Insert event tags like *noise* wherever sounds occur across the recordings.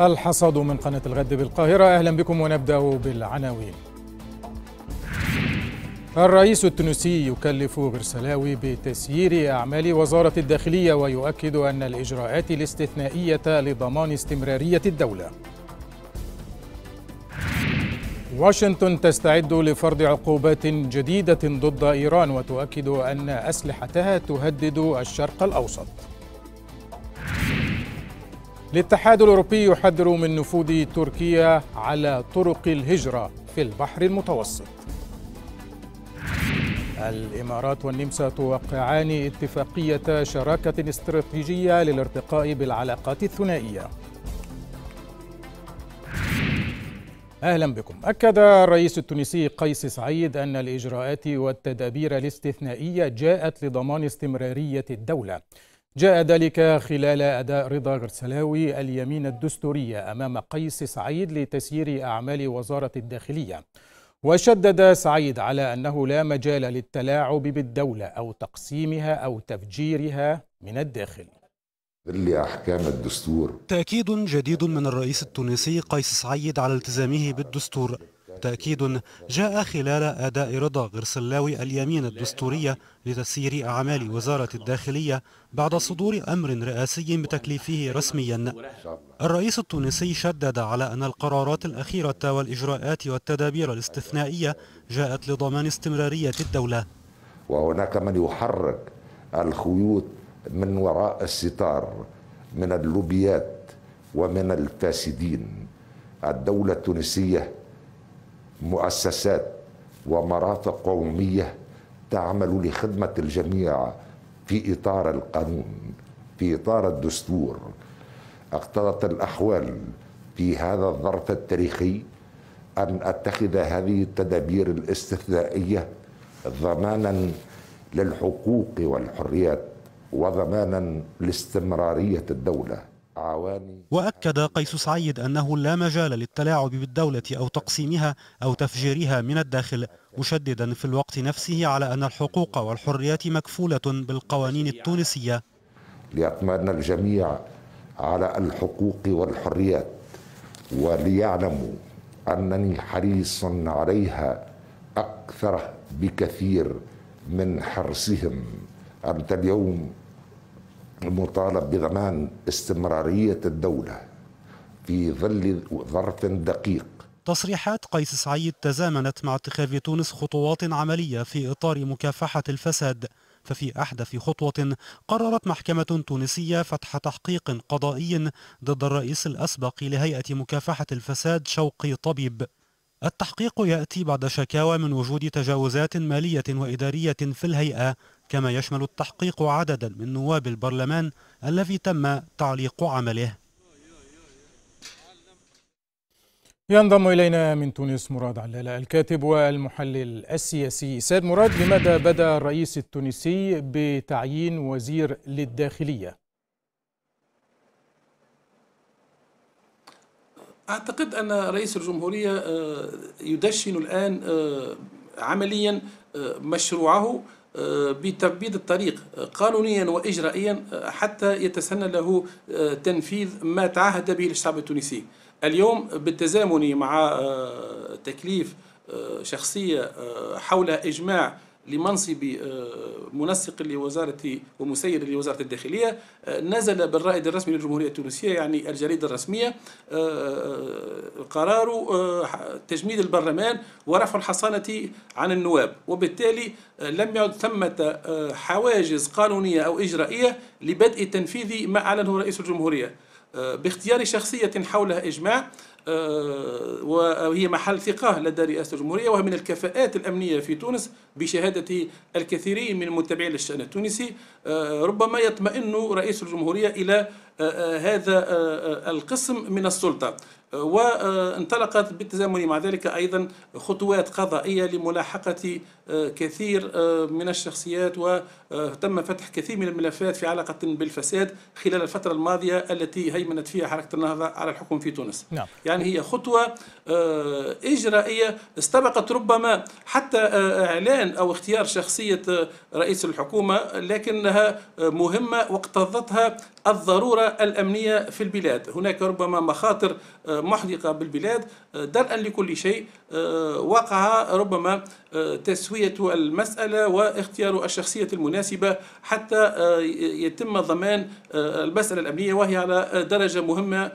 الحصاد من قناة الغد بالقاهرة أهلا بكم ونبدأ بالعناوين الرئيس التونسي يكلف برسلاوي بتسيير أعمال وزارة الداخلية ويؤكد أن الإجراءات الاستثنائية لضمان استمرارية الدولة واشنطن تستعد لفرض عقوبات جديدة ضد إيران وتؤكد أن أسلحتها تهدد الشرق الأوسط الاتحاد الأوروبي يحذر من نفوذ تركيا على طرق الهجرة في البحر المتوسط الإمارات والنمسا توقعان اتفاقية شراكة استراتيجية للارتقاء بالعلاقات الثنائية أهلا بكم أكد الرئيس التونسي قيس سعيد أن الإجراءات والتدابير الاستثنائية جاءت لضمان استمرارية الدولة جاء ذلك خلال أداء رضا غرسلاوي اليمين الدستورية أمام قيس سعيد لتسيير أعمال وزارة الداخلية وشدد سعيد على أنه لا مجال للتلاعب بالدولة أو تقسيمها أو تفجيرها من الداخل اللي أحكام الدستور تأكيد جديد من الرئيس التونسي قيس سعيد على التزامه بالدستور تأكيد جاء خلال أداء رضا غرسلاوي اليمين الدستورية لتسيير أعمال وزارة الداخلية بعد صدور أمر رئاسي بتكليفه رسميا الرئيس التونسي شدد على أن القرارات الأخيرة والإجراءات والتدابير الاستثنائية جاءت لضمان استمرارية الدولة وهناك من يحرك الخيوط من وراء الستار من اللوبيات ومن الفاسدين الدولة التونسية مؤسسات ومرافق قوميه تعمل لخدمة الجميع في إطار القانون في إطار الدستور اقتضت الأحوال في هذا الظرف التاريخي أن أتخذ هذه التدابير الاستثنائية ضمانا للحقوق والحريات وضمانا لاستمرارية الدولة وأكد قيس سعيد أنه لا مجال للتلاعب بالدولة أو تقسيمها أو تفجيرها من الداخل مشددا في الوقت نفسه على أن الحقوق والحريات مكفولة بالقوانين التونسية ليطمئن الجميع على الحقوق والحريات وليعلموا أنني حريص عليها أكثر بكثير من حرصهم أنت اليوم مطالب بضمان استمرارية الدولة في ظل ظرف دقيق تصريحات قيس سعيد تزامنت مع اتخاذ تونس خطوات عملية في إطار مكافحة الفساد ففي أحدث خطوة قررت محكمة تونسية فتح تحقيق قضائي ضد الرئيس الأسبق لهيئة مكافحة الفساد شوقي طبيب التحقيق يأتي بعد شكاوى من وجود تجاوزات مالية وإدارية في الهيئة كما يشمل التحقيق عددا من نواب البرلمان الذي تم تعليق عمله ينضم إلينا من تونس مراد علالة الكاتب والمحلل السياسي سيد مراد لماذا بدأ الرئيس التونسي بتعيين وزير للداخلية؟ أعتقد أن رئيس الجمهورية آه، يدشن الآن آه، عمليا آه، مشروعه بتبييض الطريق قانونيا وإجرائيا حتى يتسنى له تنفيذ ما تعهد به الشعب التونسي اليوم بالتزامن مع آه، تكليف آه، شخصية آه، حول إجماع لمنصب منسق لوزارة ومسير لوزارة الداخلية نزل بالرائد الرسمي للجمهورية التونسية يعني الجريدة الرسمية قرار تجميد البرلمان ورفع الحصانة عن النواب وبالتالي لم يعد ثمة حواجز قانونية أو إجرائية لبدء تنفيذ ما أعلنه رئيس الجمهورية باختيار شخصية حولها إجماع آه، وهي محل ثقة لدى رئاسة الجمهورية وهي من الكفاءات الأمنية في تونس بشهادة الكثيرين من المتابعين للشأن التونسي آه، ربما يطمئن رئيس الجمهورية إلى آه، هذا القسم من السلطة وانطلقت بالتزامن مع ذلك أيضا خطوات قضائية لملاحقة كثير من الشخصيات و آه، تم فتح كثير من الملفات في علاقة بالفساد خلال الفترة الماضية التي هيمنت فيها حركة النهضة على الحكم في تونس نعم. يعني هي خطوة آه، إجرائية استبقت ربما حتى آه، إعلان أو اختيار شخصية رئيس الحكومة لكنها مهمة واقتضتها الضرورة الأمنية في البلاد هناك ربما مخاطر محدقة بالبلاد درءا لكل شيء وقع ربما تسوية المسألة واختيار الشخصية المناسبة المناسبة حتى آه، يتم ضمان آه، المسألة الأمنية وهي على آه، درجة مهمة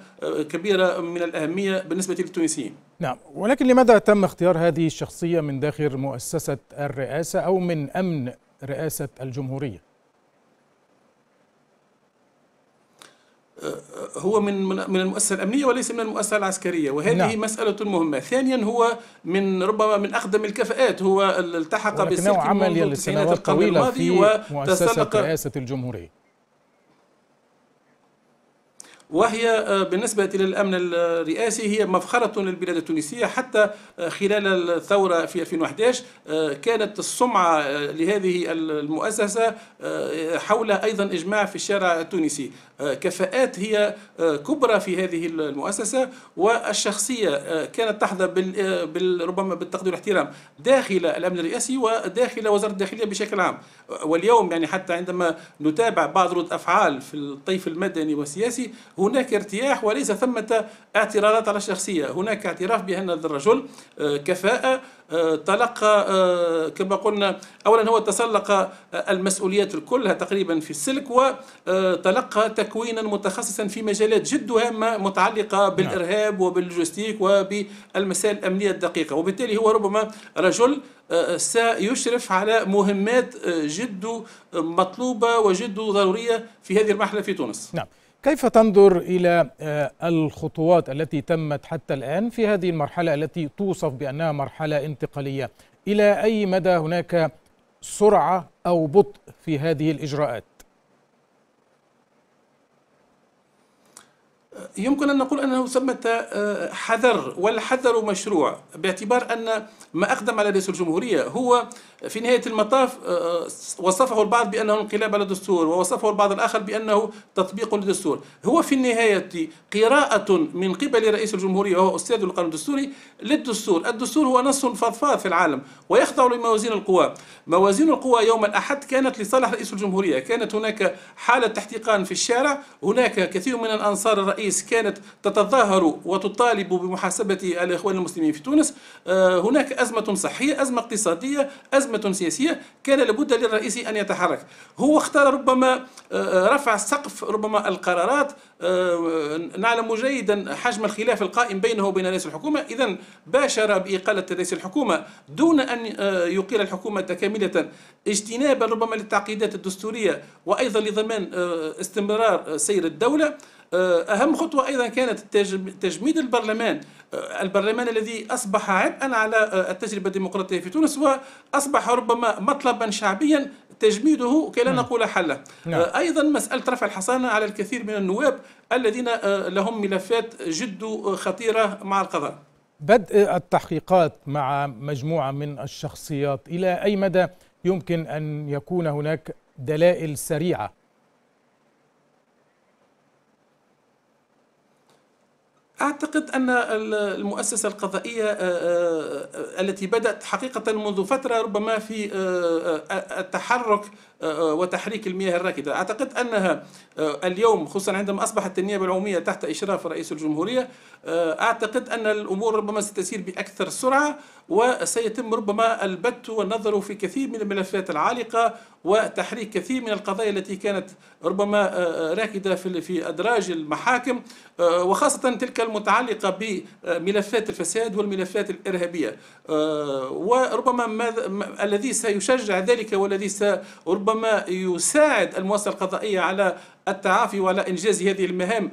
كبيرة من الأهمية بالنسبة للتونسيين نعم ولكن لماذا تم اختيار هذه الشخصية من داخل مؤسسة الرئاسة أو من أمن رئاسة الجمهورية؟ هو من من المؤسسه الامنيه وليس من المؤسسه العسكريه وهذه نعم. مساله مهمه ثانيا هو من ربما من اقدم الكفاءات هو التحق بسلك عمل لسنوات طويله في مؤسسه رئاسه الجمهوريه وهي آه، بالنسبة للأمن الرئاسي هي مفخرة للبلاد التونسية حتى آه، خلال الثورة في 2011 آه، كانت السمعة لهذه المؤسسة حول أيضا إجماع في الشارع التونسي كفاءات هي كبرى في هذه المؤسسة والشخصية كانت تحظى ربما بالتقدير والاحترام داخل الأمن الرئاسي وداخل وزارة الداخلية بشكل عام واليوم يعني حتى عندما نتابع بعض رد أفعال في الطيف المدني والسياسي هناك ارتياح وليس ثمة اعتراضات على الشخصية هناك اعتراف بأن هذا الرجل آه، كفاءة آه، تلقى آه، كما قلنا أولا هو تسلق المسؤوليات كلها تقريبا في السلك وتلقى تكوينا متخصصا في مجالات جد هامة متعلقة نعم. بالإرهاب وباللوجستيك وبالمسائل الأمنية الدقيقة وبالتالي هو ربما رجل سيشرف على مهمات جد مطلوبة وجد ضرورية في هذه المرحلة في تونس نعم كيف تنظر إلى آه، الخطوات التي تمت حتى الآن في هذه المرحلة التي توصف بأنها مرحلة انتقالية إلى أي مدى هناك سرعة أو بطء في هذه الإجراءات يمكن أن نقول أنه ثمة آه، حذر والحذر مشروع باعتبار أن ما أقدم على رئيس الجمهورية هو في نهاية المطاف آه، آه، وصفه البعض بأنه انقلاب على الدستور ووصفه البعض الآخر بأنه تطبيق للدستور هو في النهاية قراءة من قبل رئيس الجمهورية وهو أستاذ القانون الدستوري للدستور الدستور هو نص فضفاض في العالم ويخضع لموازين القوى موازين القوى يوم الأحد كانت لصالح رئيس الجمهورية كانت هناك حالة احتقان في الشارع هناك كثير من الأنصار الرئيس كانت تتظاهر وتطالب بمحاسبة الإخوان المسلمين في تونس آه، هناك أزمة صحية أزمة اقتصادية أزمة أزمة سياسية كان لابد للرئيس أن يتحرك هو اختار ربما آه، آه، رفع سقف ربما القرارات آه، نعلم جيدا حجم الخلاف القائم بينه وبين رئيس الحكومة إذا باشر بإقالة رئيس الحكومة دون أن يقيل الحكومة كاملة اجتنابا ربما للتعقيدات الدستورية وأيضا لضمان استمرار سير الدولة آه، أهم خطوة أيضا كانت تجميد البرلمان آه، البرلمان الذي أصبح عبئا على آه، التجربة الديمقراطية في تونس وأصبح ربما مطلبا شعبيا تجميده كي لا نقول حله نعم. أيضا مسألة رفع الحصانة على الكثير من النواب الذين لهم ملفات جد خطيرة مع القضاء بدء التحقيقات مع مجموعة من الشخصيات إلى أي مدى يمكن أن يكون هناك دلائل سريعة أعتقد أن المؤسسة القضائية آه، آه، آه، التي بدأت حقيقة منذ فترة ربما في التحرك وتحريك المياه الراكدة أعتقد أنها آه، اليوم خصوصا عندما أصبحت النيابة العمومية تحت إشراف رئيس الجمهورية آه، أعتقد أن الأمور ربما ستسير بأكثر سرعة وسيتم ربما البت والنظر في كثير من الملفات العالقة وتحريك كثير من القضايا التي كانت ربما آه، راكدة في أدراج المحاكم وخاصة تلك المتعلقة بملفات الفساد والملفات الإرهابية وربما ما الذي سيشجع ذلك والذي سربما ربما يساعد المؤسسة القضائية على التعافي وعلى إنجاز هذه المهام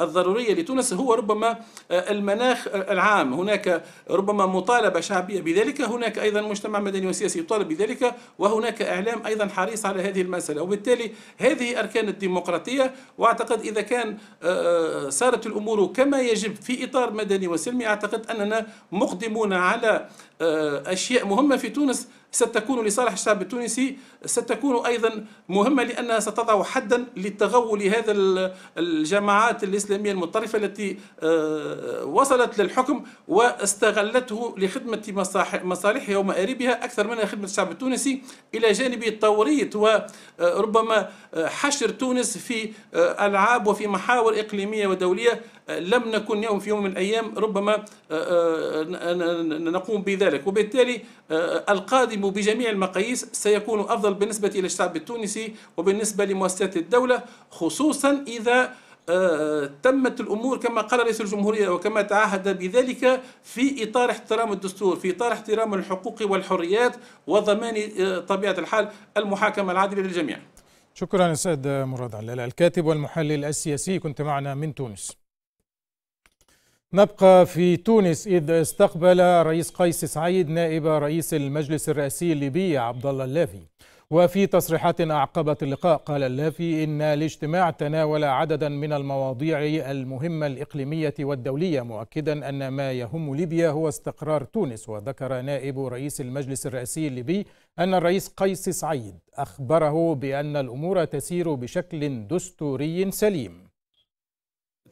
الضرورية لتونس هو ربما آه، المناخ العام هناك ربما مطالبة شعبية بذلك هناك أيضا مجتمع مدني وسياسي يطالب بذلك وهناك إعلام أيضا حريص على هذه المسألة وبالتالي هذه أركان الديمقراطية وأعتقد إذا كان آه، آه، صارت الأمور كما يجب في إطار مدني وسلمي أعتقد أننا مقدمون على أشياء مهمة في تونس ستكون لصالح الشعب التونسي ستكون أيضا مهمة لأنها ستضع حدا لتغول هذا الجماعات الإسلامية المتطرفة التي آه، وصلت للحكم واستغلته لخدمة مصالحها ومآربها أكثر منها خدمة الشعب التونسي إلى جانب توريط وربما آه، آه، حشر تونس في ألعاب وفي محاور إقليمية ودولية لم نكن يوم في يوم من الأيام ربما نقوم بذلك وبالتالي القادم بجميع المقاييس سيكون أفضل بالنسبة إلى الشعب التونسي وبالنسبة لمؤسسات الدولة الدولة خصوصا إذا آه، تمت الامور كما قال رئيس الجمهوريه وكما تعهد بذلك في اطار احترام الدستور، في اطار احترام الحقوق والحريات وضمان آه، طبيعه الحال المحاكمه العادله للجميع. شكرا سيد مراد علال الكاتب والمحلل السياسي كنت معنا من تونس. نبقى في تونس اذ استقبل رئيس قيس سعيد نائب رئيس المجلس الرئاسي الليبي عبد الله اللافي وفي تصريحات أعقبت اللقاء قال اللافي إن الاجتماع تناول عددا من المواضيع المهمة الإقليمية والدولية مؤكدا أن ما يهم ليبيا هو استقرار تونس وذكر نائب رئيس المجلس الرئاسي الليبي أن الرئيس قيس سعيد أخبره بأن الأمور تسير بشكل دستوري سليم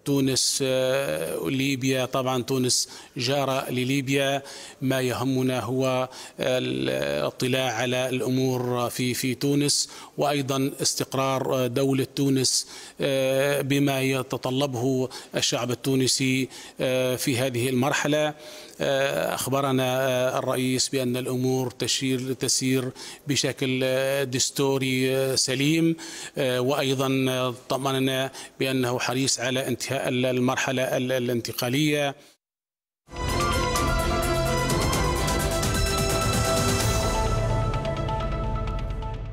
تونس آه، ليبيا طبعا تونس جارة لليبيا ما يهمنا هو الاطلاع على الأمور في في تونس وأيضا استقرار آه، دولة تونس آه، بما يتطلبه الشعب التونسي في هذه المرحلة آه، أخبرنا آه، الرئيس بأن الأمور تشير تسير بشكل آه، دستوري سليم وأيضا طمننا بأنه حريص على انتهاء المرحلة الانتقالية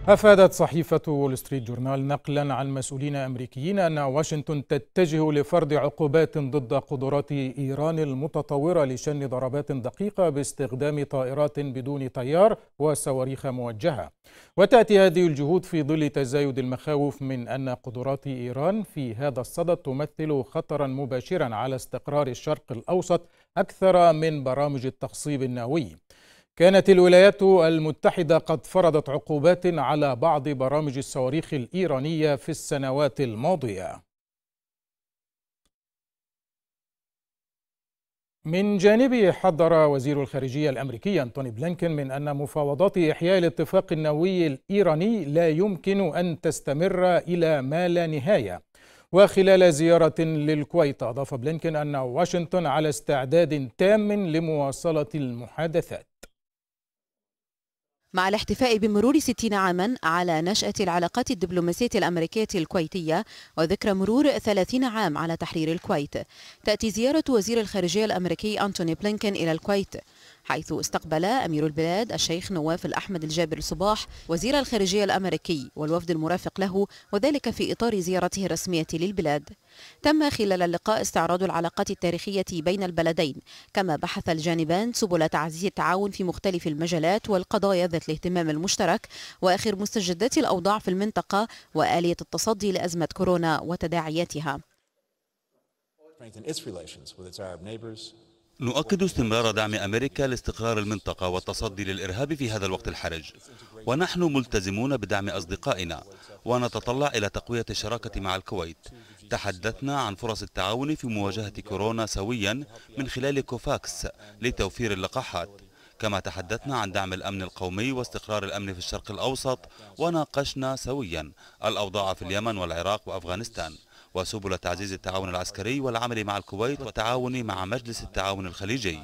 أفادت صحيفة وول ستريت جورنال نقلا عن مسؤولين أمريكيين أن واشنطن تتجه لفرض عقوبات ضد قدرات إيران المتطورة لشن ضربات دقيقة باستخدام طائرات بدون طيار وصواريخ موجهة وتأتي هذه الجهود في ظل تزايد المخاوف من أن قدرات إيران في هذا الصدد تمثل خطرا مباشرا على استقرار الشرق الأوسط أكثر من برامج التخصيب النووي كانت الولايات المتحدة قد فرضت عقوبات على بعض برامج الصواريخ الإيرانية في السنوات الماضية من جانبه حذر وزير الخارجية الأمريكي أنتوني بلينكن من أن مفاوضات إحياء الاتفاق النووي الإيراني لا يمكن أن تستمر إلى ما لا نهاية وخلال زيارة للكويت أضاف بلينكن أن واشنطن على استعداد تام لمواصلة المحادثات مع الاحتفاء بمرور 60 عاما على نشأة العلاقات الدبلوماسية الأمريكية الكويتية وذكرى مرور 30 عام على تحرير الكويت تأتي زيارة وزير الخارجية الأمريكي أنتوني بلينكن إلى الكويت حيث استقبل أمير البلاد الشيخ نواف الأحمد الجابر الصباح وزير الخارجية الأمريكي والوفد المرافق له وذلك في إطار زيارته الرسمية للبلاد تم خلال اللقاء استعراض العلاقات التاريخية بين البلدين كما بحث الجانبان سبل تعزيز التعاون في مختلف المجالات والقضايا ذات الاهتمام المشترك وآخر مستجدات الأوضاع في المنطقة وآلية التصدي لأزمة كورونا وتداعياتها. نؤكد استمرار دعم أمريكا لاستقرار المنطقة والتصدي للإرهاب في هذا الوقت الحرج ونحن ملتزمون بدعم أصدقائنا ونتطلع إلى تقوية الشراكة مع الكويت تحدثنا عن فرص التعاون في مواجهة كورونا سويا من خلال كوفاكس لتوفير اللقاحات كما تحدثنا عن دعم الأمن القومي واستقرار الأمن في الشرق الأوسط وناقشنا سويا الأوضاع في اليمن والعراق وأفغانستان وسبل تعزيز التعاون العسكري والعمل مع الكويت والتعاون مع مجلس التعاون الخليجي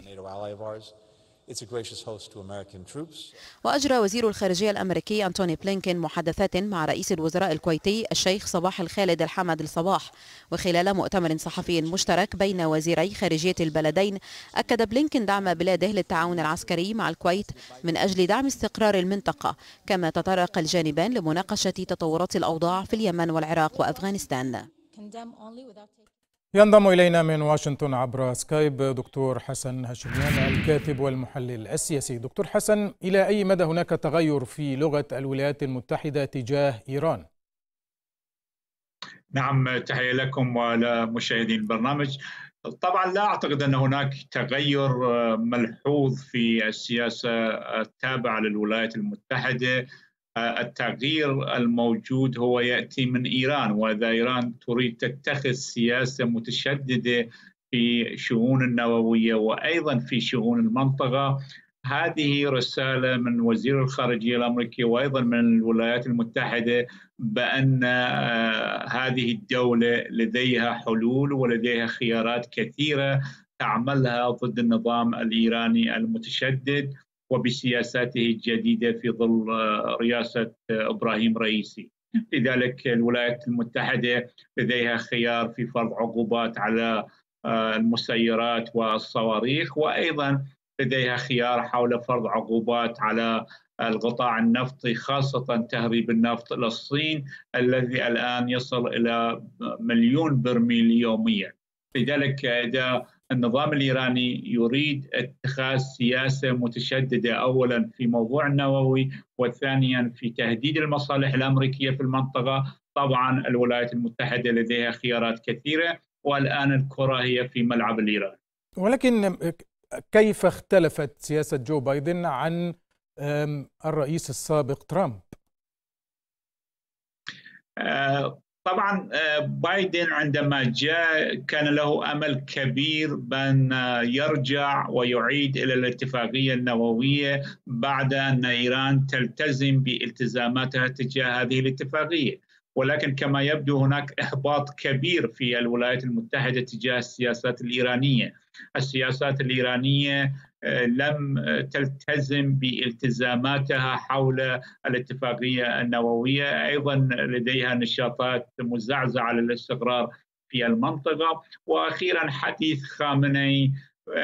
وأجرى وزير الخارجية الأمريكي أنتوني بلينكين محادثات مع رئيس الوزراء الكويتي الشيخ صباح الخالد الحمد الصباح وخلال مؤتمر صحفي مشترك بين وزيري خارجية البلدين أكد بلينكين دعم بلاده للتعاون العسكري مع الكويت من أجل دعم استقرار المنطقة كما تطرق الجانبان لمناقشة تطورات الأوضاع في اليمن والعراق وأفغانستان ينضم إلينا من واشنطن عبر سكايب دكتور حسن هاشميان الكاتب والمحلل السياسي دكتور حسن إلى أي مدى هناك تغير في لغة الولايات المتحدة تجاه إيران؟ نعم تحية لكم مشاهدي البرنامج طبعا لا اعتقد ان هناك تغير آه، ملحوظ في السياسه التابعه للولايات المتحده التغيير الموجود هو ياتي من ايران واذا ايران تريد تتخذ سياسه متشدده في شؤون النوويه وايضا في شؤون المنطقه هذه رساله من وزير الخارجيه الامريكي وايضا من الولايات المتحده بان آه، هذه الدوله لديها حلول ولديها خيارات كثيره تعملها ضد النظام الايراني المتشدد وبسياساته الجديده في ظل آه، رئاسه آه، ابراهيم رئيسي. لذلك الولايات المتحده لديها خيار في فرض عقوبات على آه، المسيرات والصواريخ وايضا لديها خيار حول فرض عقوبات على القطاع النفطي خاصة تهريب النفط إلى الصين الذي الآن يصل إلى مليون برميل يوميا لذلك إذا النظام الايراني يريد اتخاذ سياسه متشدده اولا في موضوع النووي وثانيا في تهديد المصالح الامريكيه في المنطقه، طبعا الولايات المتحده لديها خيارات كثيره والان الكره هي في ملعب الايران. ولكن كيف اختلفت سياسه جو بايدن عن الرئيس السابق ترامب؟ آه، طبعا آه، بايدن عندما جاء كان له امل كبير بان يرجع ويعيد الى الاتفاقيه النوويه بعد ان ايران تلتزم بالتزاماتها تجاه هذه الاتفاقيه. ولكن كما يبدو هناك إحباط كبير في الولايات المتحدة تجاه السياسات الإيرانية السياسات الإيرانية آه، لم تلتزم بالتزاماتها حول الاتفاقية النووية أيضا لديها نشاطات مزعزعة للاستقرار في المنطقة وأخيرا حديث خامنئي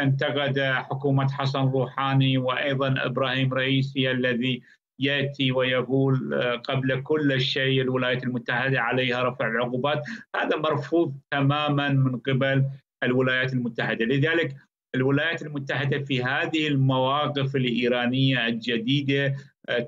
انتقد حكومة حسن روحاني وأيضا إبراهيم رئيسي الذي ياتي ويقول آه، قبل كل شيء الولايات المتحده عليها رفع العقوبات هذا مرفوض تماما من قبل الولايات المتحده لذلك الولايات المتحده في هذه المواقف الايرانيه الجديده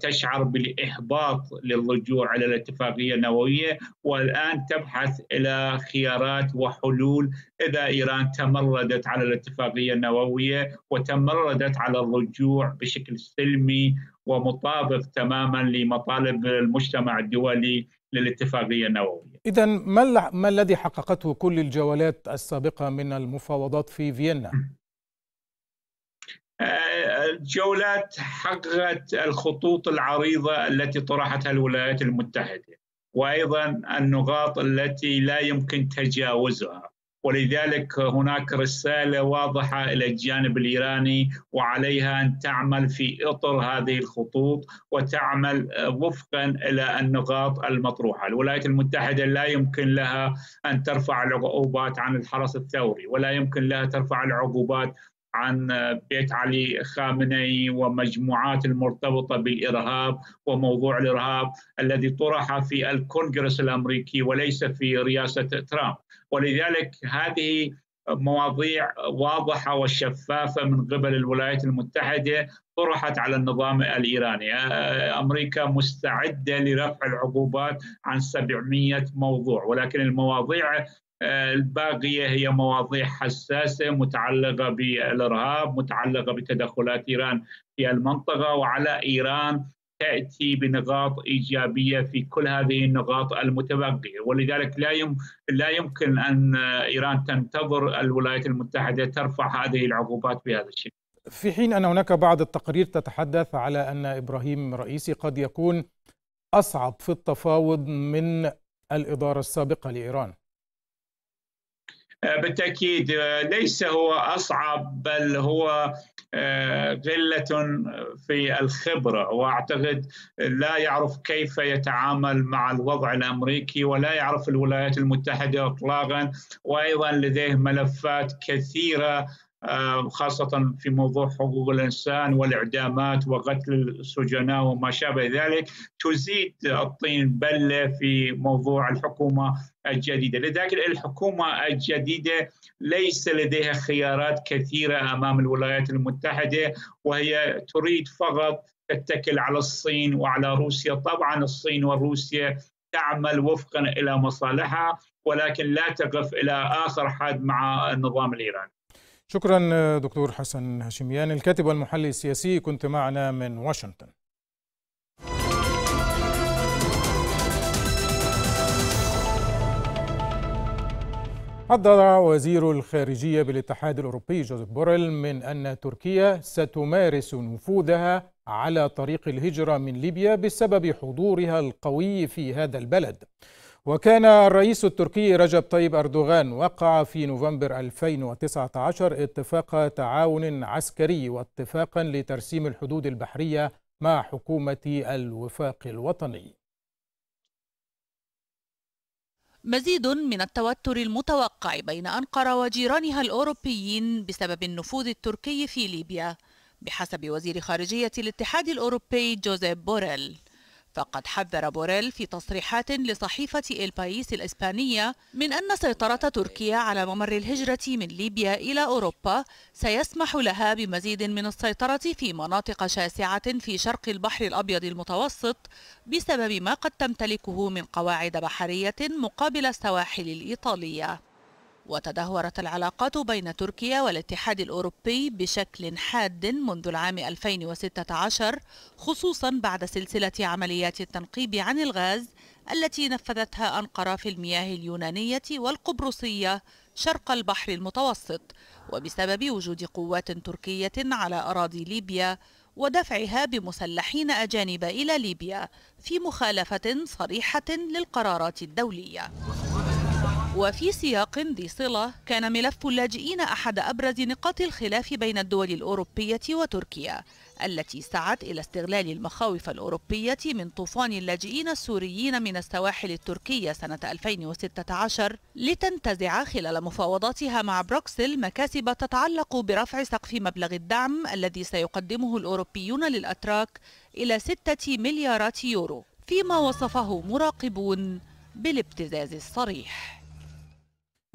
تشعر بالإحباط للرجوع على الاتفاقية النووية والآن تبحث إلى خيارات وحلول إذا إيران تمردت على الاتفاقية النووية وتمردت على الرجوع بشكل سلمي ومطابق تماما لمطالب المجتمع الدولي للاتفاقيه النوويه. اذا ما الذي حققته كل الجولات السابقه من المفاوضات في فيينا؟ *laughs* الجولات حققت الخطوط العريضة التي طرحتها الولايات المتحدة وأيضا النقاط التي لا يمكن تجاوزها ولذلك هناك رسالة واضحة إلى الجانب الإيراني وعليها أن تعمل في إطر هذه الخطوط وتعمل وفقا إلى النقاط المطروحة الولايات المتحدة لا يمكن لها أن ترفع العقوبات عن الحرس الثوري ولا يمكن لها ترفع العقوبات عن بيت علي خامنئي ومجموعات المرتبطه بالارهاب وموضوع الارهاب الذي طرح في الكونغرس الامريكي وليس في رئاسه ترامب ولذلك هذه مواضيع واضحه وشفافه من قبل الولايات المتحده طرحت على النظام الايراني، امريكا مستعده لرفع العقوبات عن 700 موضوع ولكن المواضيع آه، الباقية هي مواضيع حساسة متعلقة بالإرهاب متعلقة بتدخلات إيران في المنطقة وعلى إيران تأتي بنقاط إيجابية في كل هذه النقاط المتبقية ولذلك لا, يم... لا يمكن أن إيران تنتظر الولايات المتحدة ترفع هذه العقوبات بهذا الشكل في حين أن هناك بعض التقارير تتحدث على أن إبراهيم رئيسي قد يكون أصعب في التفاوض من الإدارة السابقة لإيران آه، بالتاكيد آه، ليس هو اصعب بل هو قله آه، في الخبره واعتقد لا يعرف كيف يتعامل مع الوضع الامريكي ولا يعرف الولايات المتحده اطلاقا وايضا لديه ملفات كثيره آه، خاصة في موضوع حقوق الإنسان والإعدامات وقتل السجناء وما شابه ذلك تزيد الطين بلة في موضوع الحكومة الجديدة لذلك الحكومة الجديدة ليس لديها خيارات كثيرة أمام الولايات المتحدة وهي تريد فقط تتكل على الصين وعلى روسيا طبعا الصين وروسيا تعمل وفقا إلى مصالحها ولكن لا تقف إلى آخر حد مع النظام الإيراني شكرا دكتور حسن هاشميان الكاتب والمحلل السياسي كنت معنا من واشنطن حذر وزير الخارجية بالاتحاد الأوروبي جوزيف بوريل من أن تركيا ستمارس نفوذها على طريق الهجرة من ليبيا بسبب حضورها القوي في هذا البلد وكان الرئيس التركي رجب طيب أردوغان وقع في نوفمبر 2019 اتفاق تعاون عسكري واتفاقا لترسيم الحدود البحرية مع حكومة الوفاق الوطني مزيد من التوتر المتوقع بين أنقرة وجيرانها الأوروبيين بسبب النفوذ التركي في ليبيا بحسب وزير خارجية الاتحاد الأوروبي جوزيف بوريل فقد حذر بوريل في تصريحات لصحيفة البايس الإسبانية من أن سيطرة تركيا على ممر الهجرة من ليبيا إلى أوروبا سيسمح لها بمزيد من السيطرة في مناطق شاسعة في شرق البحر الأبيض المتوسط بسبب ما قد تمتلكه من قواعد بحرية مقابل السواحل الإيطالية وتدهورت العلاقات بين تركيا والاتحاد الأوروبي بشكل حاد منذ العام 2016 خصوصا بعد سلسلة عمليات التنقيب عن الغاز التي نفذتها أنقرة في المياه اليونانية والقبرصية شرق البحر المتوسط وبسبب وجود قوات تركية على أراضي ليبيا ودفعها بمسلحين أجانب إلى ليبيا في مخالفة صريحة للقرارات الدولية وفي سياق ذي صلة كان ملف اللاجئين أحد أبرز نقاط الخلاف بين الدول الأوروبية وتركيا التي سعت إلى استغلال المخاوف الأوروبية من طوفان اللاجئين السوريين من السواحل التركية سنة 2016 لتنتزع خلال مفاوضاتها مع بروكسل مكاسب تتعلق برفع سقف مبلغ الدعم الذي سيقدمه الأوروبيون للأتراك إلى 6 مليارات يورو فيما وصفه مراقبون بالابتزاز الصريح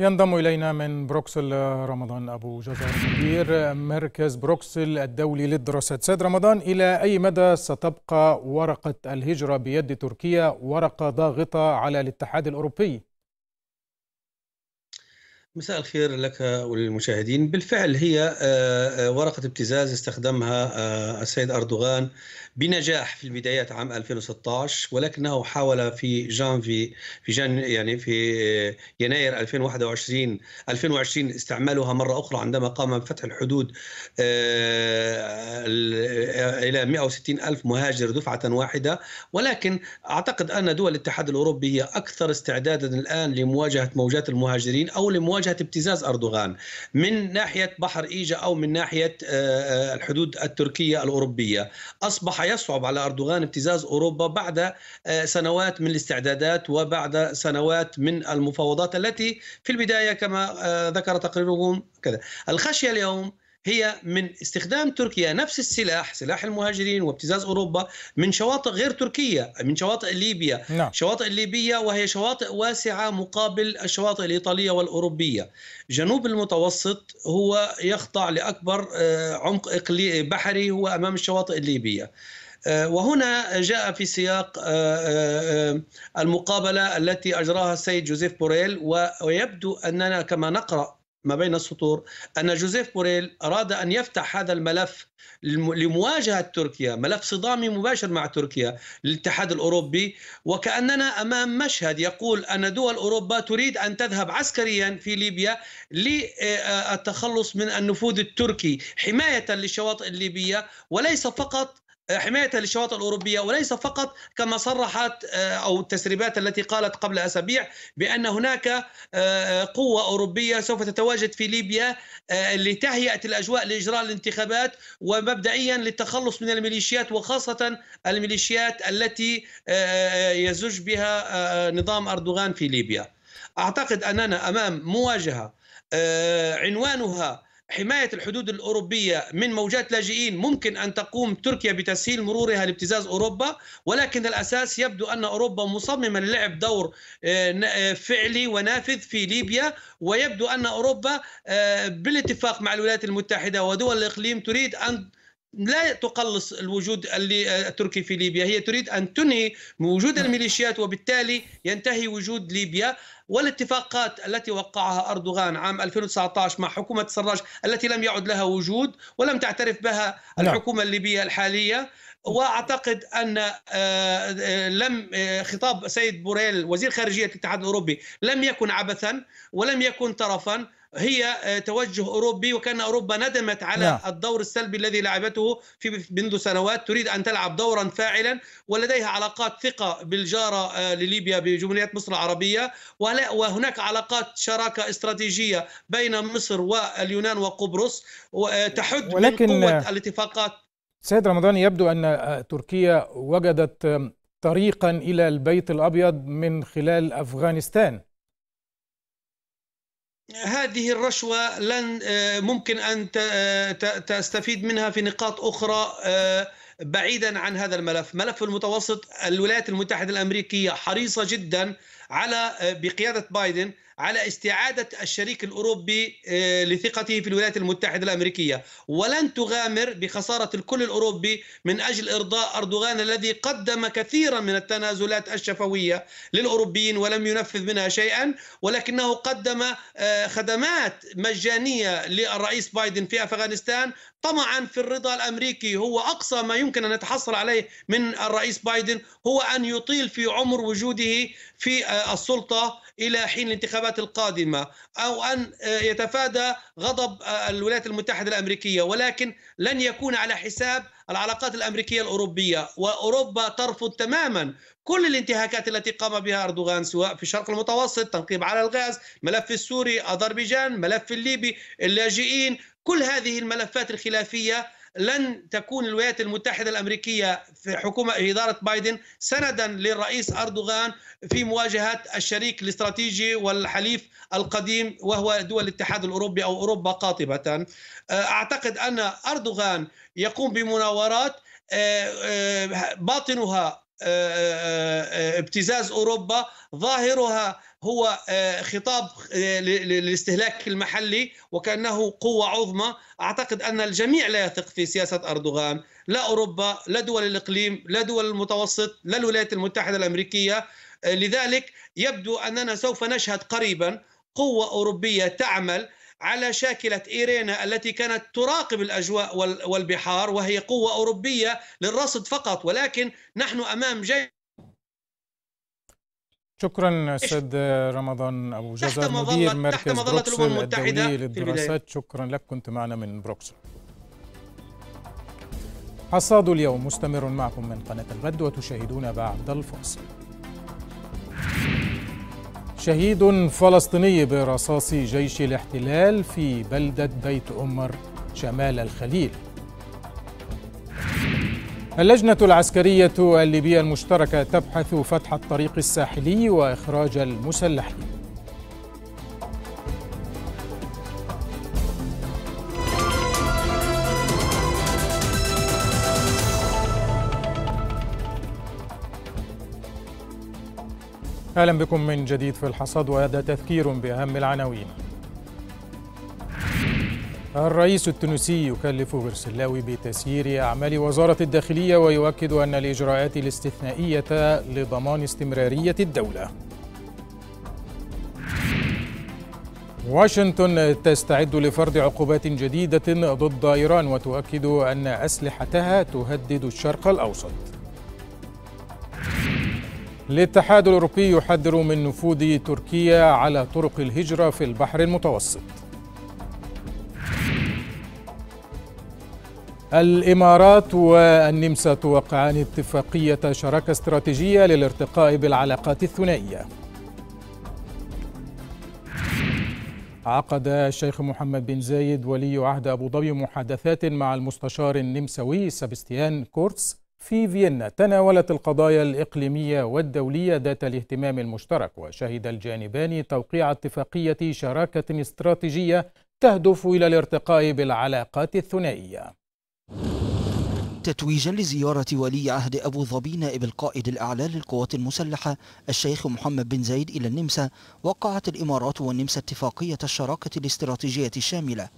ينضم إلينا من بروكسل رمضان أبو جزر مدير مركز بروكسل الدولي للدراسات سيد رمضان إلى أي مدى ستبقى ورقة الهجرة بيد تركيا ورقة ضاغطة على الاتحاد الأوروبي؟ مساء الخير لك وللمشاهدين بالفعل هي آه، آه، ورقة ابتزاز استخدمها آه، السيد أردوغان بنجاح في البدايات عام 2016 ولكنه حاول في جانفي في جان يعني في يناير 2021 2020 استعمالها مرة أخرى عندما قام بفتح الحدود إلى 160 ألف مهاجر دفعة واحدة ولكن أعتقد أن دول الاتحاد الأوروبي هي أكثر استعدادا الآن لمواجهة موجات المهاجرين أو لمواجهة واجهت ابتزاز أردوغان من ناحية بحر إيجا أو من ناحية آه، آه، الحدود التركية الأوروبية أصبح يصعب على أردوغان ابتزاز أوروبا بعد آه، سنوات من الاستعدادات وبعد سنوات من المفاوضات التي في البداية كما ذكر تقريرهم كذا الخشية اليوم هي من استخدام تركيا نفس السلاح سلاح المهاجرين وابتزاز اوروبا من شواطئ غير تركيه من شواطئ ليبيا نعم. شواطئ ليبيا وهي شواطئ واسعه مقابل الشواطئ الايطاليه والاوروبيه جنوب المتوسط هو يخضع لاكبر آه، عمق بحري هو امام الشواطئ الليبيه آه، وهنا جاء في سياق آه، المقابله التي اجراها السيد جوزيف بوريل ويبدو اننا كما نقرا ما بين السطور أن جوزيف بوريل أراد أن يفتح هذا الملف لمواجهة تركيا ملف صدامي مباشر مع تركيا للاتحاد الأوروبي وكأننا أمام مشهد يقول أن دول أوروبا تريد أن تذهب عسكريا في ليبيا للتخلص آه، من النفوذ التركي حماية للشواطئ الليبية وليس فقط حماية للشواطئ الأوروبية وليس فقط كما صرحت آه، أو التسريبات التي قالت قبل أسابيع بأن هناك آه، قوة أوروبية سوف تتواجد في ليبيا آه، لتهيئة الأجواء لإجراء الانتخابات ومبدئيا للتخلص من الميليشيات وخاصة الميليشيات التي يزج بها نظام أردوغان في ليبيا أعتقد أننا أمام مواجهة عنوانها حماية الحدود الأوروبية من موجات لاجئين ممكن أن تقوم تركيا بتسهيل مرورها لابتزاز أوروبا ولكن الأساس يبدو أن أوروبا مصممة للعب دور آه، آه، فعلي ونافذ في ليبيا ويبدو أن أوروبا آه، بالاتفاق مع الولايات المتحدة ودول الإقليم تريد أن لا تقلص الوجود اللي آه، التركي في ليبيا هي تريد أن تنهي وجود نعم. الميليشيات وبالتالي ينتهي وجود ليبيا والاتفاقات التي وقعها أردوغان عام 2019 مع حكومة سراج التي لم يعد لها وجود ولم تعترف بها نعم. الحكومة الليبية الحالية واعتقد ان آه، آه، لم خطاب سيد بوريل وزير خارجيه الاتحاد الاوروبي لم يكن عبثا ولم يكن طرفا هي آه، توجه اوروبي وكان اوروبا ندمت على لا. نعم. الدور السلبي الذي لعبته في منذ سنوات تريد ان تلعب دورا فاعلا ولديها علاقات ثقه بالجاره آه، لليبيا بجمهوريه مصر العربيه وهناك علاقات شراكه استراتيجيه بين مصر واليونان وقبرص آه، تحد ولكن من قوه الاتفاقات سيد رمضان يبدو ان تركيا وجدت طريقا الى البيت الابيض من خلال افغانستان هذه الرشوة لن آه، ممكن أن آه، تستفيد منها في نقاط أخرى آه، بعيدا عن هذا الملف ملف المتوسط الولايات المتحدة الأمريكية حريصة جدا على بقيادة بايدن على استعادة الشريك الأوروبي آه، لثقته في الولايات المتحدة الأمريكية ولن تغامر بخسارة الكل الأوروبي من أجل إرضاء أردوغان الذي قدم كثيرا من التنازلات الشفوية للأوروبيين ولم ينفذ منها شيئا ولكنه قدم آه، خدمات مجانية للرئيس بايدن في أفغانستان طمعا في الرضا الامريكي هو اقصى ما يمكن ان نتحصل عليه من الرئيس بايدن هو ان يطيل في عمر وجوده في آه، السلطه الى حين الانتخابات الانتخابات القادمة أو أن آه، يتفادى غضب آه، الولايات المتحدة الأمريكية ولكن لن يكون على حساب العلاقات الأمريكية الأوروبية وأوروبا ترفض تماما كل الانتهاكات التي قام بها أردوغان سواء في الشرق المتوسط تنقيب على الغاز ملف السوري أذربيجان ملف الليبي اللاجئين كل هذه الملفات الخلافية لن تكون الولايات المتحدة الأمريكية في حكومة إدارة بايدن سندا للرئيس أردوغان في مواجهة الشريك الاستراتيجي والحليف القديم وهو دول الاتحاد الأوروبي أو أوروبا قاطبة آه، أعتقد أن أردوغان يقوم بمناورات آه، آه، باطنها آه، آه، آه، ابتزاز اوروبا ظاهرها هو خطاب للاستهلاك المحلي وكانه قوه عظمى اعتقد ان الجميع لا يثق في سياسه اردوغان لا اوروبا لا دول الاقليم لا دول المتوسط لا الولايات المتحده الامريكيه لذلك يبدو اننا سوف نشهد قريبا قوه اوروبيه تعمل على شاكلة إيرينا التي كانت تراقب الأجواء والبحار وهي قوة أوروبية للرصد فقط ولكن نحن أمام جيش شكرا استاذ رمضان ابو جزر مدير مركز بروكسل الدولي للدراسات شكرا لك كنت معنا من بروكسل حصاد اليوم مستمر معكم من قناه الغد وتشاهدون بعد الفاصل شهيد فلسطيني برصاص جيش الاحتلال في بلدة بيت أمر شمال الخليل اللجنة العسكرية الليبية المشتركة تبحث فتح الطريق الساحلي وإخراج المسلحين اهلا بكم من جديد في الحصاد وهذا تذكير باهم العناوين. الرئيس التونسي يكلف غرسلاوي بتسيير اعمال وزاره الداخليه ويؤكد ان الاجراءات الاستثنائيه لضمان استمراريه الدوله. واشنطن تستعد لفرض عقوبات جديده ضد ايران وتؤكد ان اسلحتها تهدد الشرق الاوسط. الاتحاد الأوروبي يحذر من نفوذ تركيا على طرق الهجرة في البحر المتوسط الإمارات والنمسا توقعان اتفاقية شراكة استراتيجية للارتقاء بالعلاقات الثنائية عقد الشيخ محمد بن زايد ولي عهد أبو ظبي محادثات مع المستشار النمساوي سبستيان كورتس في فيينا تناولت القضايا الإقليمية والدولية ذات الاهتمام المشترك وشهد الجانبان توقيع اتفاقية شراكة استراتيجية تهدف إلى الارتقاء بالعلاقات الثنائية تتويجا لزيارة ولي عهد أبو ظبي نائب القائد الأعلى للقوات المسلحة الشيخ محمد بن زايد إلى النمسا وقعت الإمارات والنمسا اتفاقية الشراكة الاستراتيجية الشاملة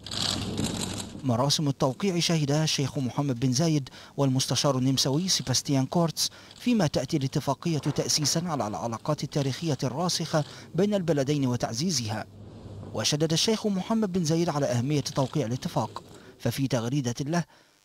مراسم التوقيع شهدها الشيخ محمد بن زايد والمستشار النمساوي سيباستيان كورتس فيما تأتي الاتفاقية تأسيسا على العلاقات التاريخية الراسخة بين البلدين وتعزيزها وشدد الشيخ محمد بن زايد على أهمية توقيع الاتفاق ففي تغريدة له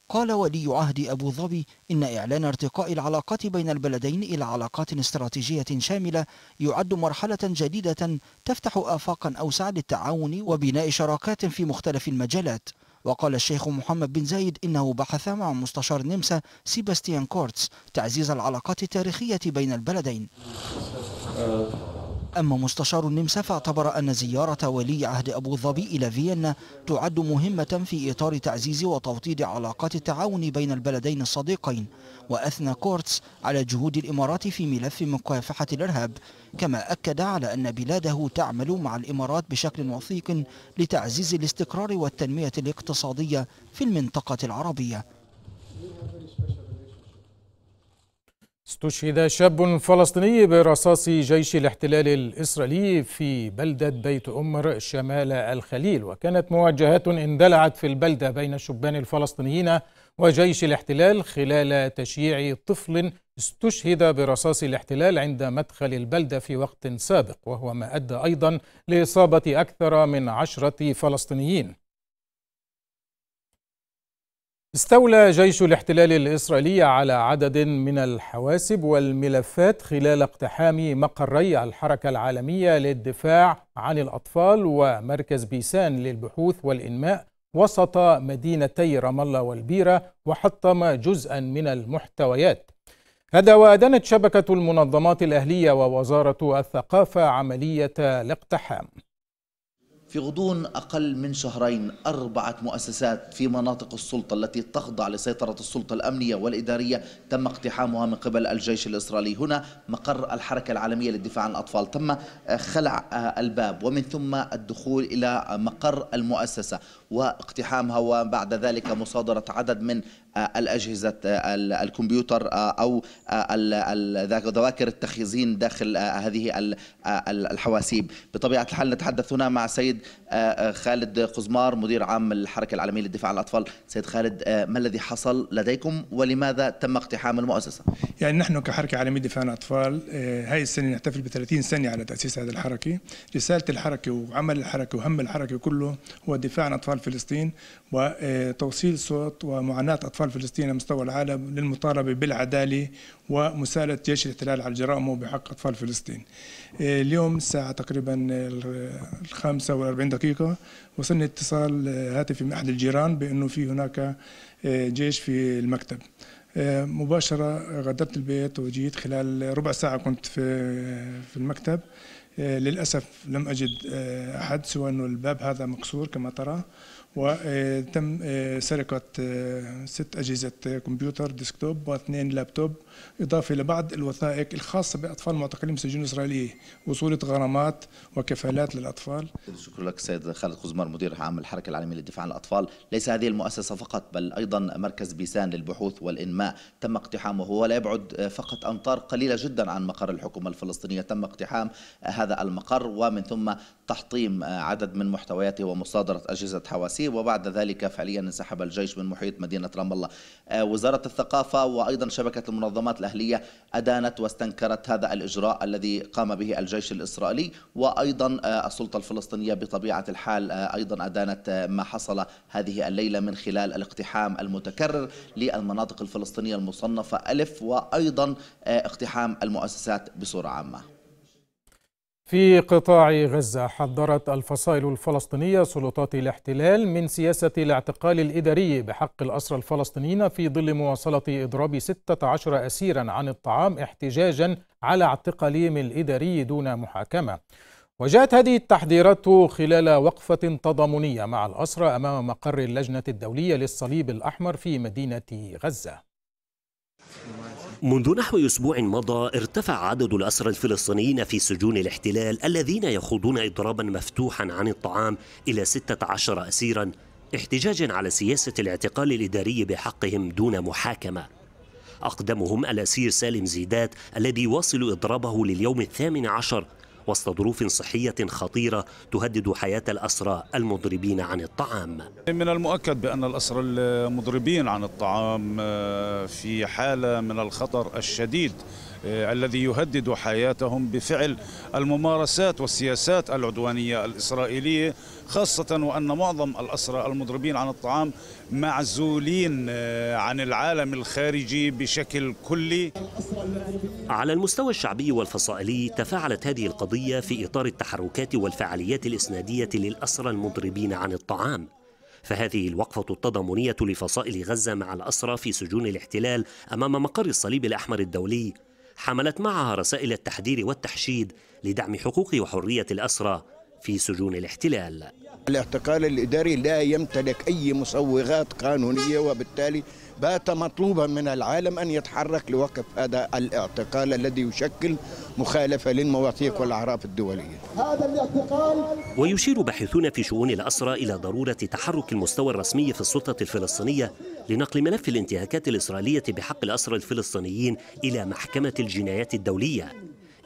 قال ولي عهد أبو ظبي إن إعلان ارتقاء العلاقات بين البلدين إلى علاقات استراتيجية شاملة يعد مرحلة جديدة تفتح آفاقا أوسع للتعاون وبناء شراكات في مختلف المجالات وقال الشيخ محمد بن زايد إنه بحث مع مستشار النمسا سيباستيان كورتس تعزيز العلاقات التاريخية بين البلدين uh, أما مستشار النمسا فاعتبر أن زيارة ولي عهد أبو ظبي إلى فيينا تعد مهمة في إطار تعزيز وتوطيد علاقات التعاون بين البلدين الصديقين وأثنى كورتس على جهود الإمارات في ملف مكافحة الإرهاب كما أكد على أن بلاده تعمل مع الإمارات بشكل وثيق لتعزيز الاستقرار والتنمية الاقتصادية في المنطقة العربية استشهد شاب فلسطيني برصاص جيش الاحتلال الإسرائيلي في بلدة بيت أمر شمال الخليل وكانت مواجهات اندلعت في البلدة بين الشبان الفلسطينيين وجيش الاحتلال خلال تشييع طفل استشهد برصاص الاحتلال عند مدخل البلدة في وقت سابق وهو ما أدى أيضا لإصابة أكثر من عشرة فلسطينيين استولى جيش الاحتلال الإسرائيلي على عدد من الحواسب والملفات خلال اقتحام مقري الحركة العالمية للدفاع عن الأطفال ومركز بيسان للبحوث والإنماء وسط مدينتي رام الله والبيرة وحطم جزءا من المحتويات هذا وأدنت شبكة المنظمات الأهلية ووزارة الثقافة عملية الاقتحام في غضون أقل من شهرين أربعة مؤسسات في مناطق السلطة التي تخضع لسيطرة السلطة الأمنية والإدارية تم اقتحامها من قبل الجيش الإسرائيلي هنا مقر الحركة العالمية للدفاع عن الأطفال تم آه، خلع آه، الباب ومن ثم الدخول إلى مقر المؤسسة واقتحامها وبعد ذلك مصادرة عدد من الأجهزة الكمبيوتر أو ذواكر التخزين داخل هذه الحواسيب بطبيعة الحال نتحدث هنا مع سيد آه، آه، خالد قزمار مدير عام الحركة العالمية للدفاع عن الأطفال سيد خالد آه، ما الذي حصل لديكم ولماذا تم اقتحام المؤسسة؟ يعني نحن كحركة عالمية للدفاع عن الأطفال هاي السنة نحتفل ب 30 سنة على تأسيس هذه الحركة رسالة الحركة وعمل الحركة وهم الحركة كله هو الدفاع عن أطفال فلسطين وتوصيل صوت ومعاناة أطفال فلسطين على مستوى العالم للمطالبة بالعدالة ومسالة جيش الاحتلال على جرائمه بحق أطفال فلسطين آه، اليوم الساعة تقريبا الخامسة والأربعين دقيقة وصلني اتصال آه، هاتفي من أحد الجيران بأنه في هناك آه، جيش في المكتب مباشرة غادرت البيت وجيت خلال ربع ساعة كنت في المكتب للأسف لم أجد أحد سوى أنه الباب هذا مكسور كما ترى وتم آه، سرقة آه، ست أجهزة كمبيوتر ديسكتوب واثنين لابتوب إضافة لبعض الوثائق الخاصة بأطفال معتقلين سجون إسرائيلية وصولة غرامات وكفالات للأطفال شكرا لك سيد خالد خزمار مدير عام الحركة العالمية للدفاع عن الأطفال ليس هذه المؤسسة فقط بل أيضا مركز بيسان للبحوث والإنماء تم اقتحامه ولا يبعد فقط أمطار قليلة جدا عن مقر الحكومة الفلسطينية تم اقتحام هذا المقر ومن ثم تحطيم عدد من محتوياته ومصادرة أجهزة حواسيه وبعد ذلك فعليا انسحب الجيش من محيط مدينة رام الله آه، وزارة الثقافة وأيضا شبكة المنظمة المنظمات الأهلية أدانت واستنكرت هذا الإجراء الذي قام به الجيش الإسرائيلي وأيضا آه، السلطة الفلسطينية بطبيعة الحال آه، أيضا أدانت آه، ما حصل هذه الليلة من خلال الاقتحام المتكرر للمناطق الفلسطينية المصنفة ألف وأيضا اقتحام المؤسسات بصورة عامة في قطاع غزة حذرت الفصائل الفلسطينية سلطات الاحتلال من سياسة الاعتقال الإداري بحق الأسرى الفلسطينيين في ظل مواصلة إضراب 16 أسيرا عن الطعام احتجاجا على اعتقالهم الإداري دون محاكمة وجاءت هذه التحذيرات خلال وقفة تضامنية مع الأسرى أمام مقر اللجنة الدولية للصليب الأحمر في مدينة غزة منذ نحو أسبوع مضى ارتفع عدد الأسرى الفلسطينيين في سجون الاحتلال الذين يخوضون إضرابا مفتوحا عن الطعام إلى 16 أسيرا احتجاجا على سياسة الاعتقال الإداري بحقهم دون محاكمة أقدمهم الأسير سالم زيدات الذي واصل إضرابه لليوم الثامن عشر وسط ظروف صحية خطيرة تهدد حياة الأسرى المضربين عن الطعام من المؤكد بأن الأسرى المضربين عن الطعام آه، في حالة من الخطر الشديد آه، الذي يهدد حياتهم بفعل الممارسات والسياسات العدوانية الإسرائيلية خاصة وأن معظم الأسرى المضربين عن الطعام معزولين آه، عن العالم الخارجي بشكل كلي على المستوى الشعبي والفصائلي تفاعلت هذه القضية في إطار التحركات والفعاليات الإسنادية للأسرى المضربين عن الطعام فهذه الوقفة التضامنية لفصائل غزة مع الأسرى في سجون الاحتلال أمام مقر الصليب الأحمر الدولي حملت معها رسائل التحذير والتحشيد لدعم حقوق وحرية الأسرى في سجون الاحتلال الاعتقال الإداري لا يمتلك أي مصوغات قانونية وبالتالي بات مطلوبا من العالم أن يتحرك لوقف هذا الاعتقال الذي يشكل مخالفة للمواثيق والأعراف الدولية هذا الاعتقال ويشير باحثون في شؤون الأسرى إلى ضرورة تحرك المستوى الرسمي في السلطة الفلسطينية لنقل ملف الانتهاكات الإسرائيلية بحق الأسرى الفلسطينيين إلى محكمة الجنايات الدولية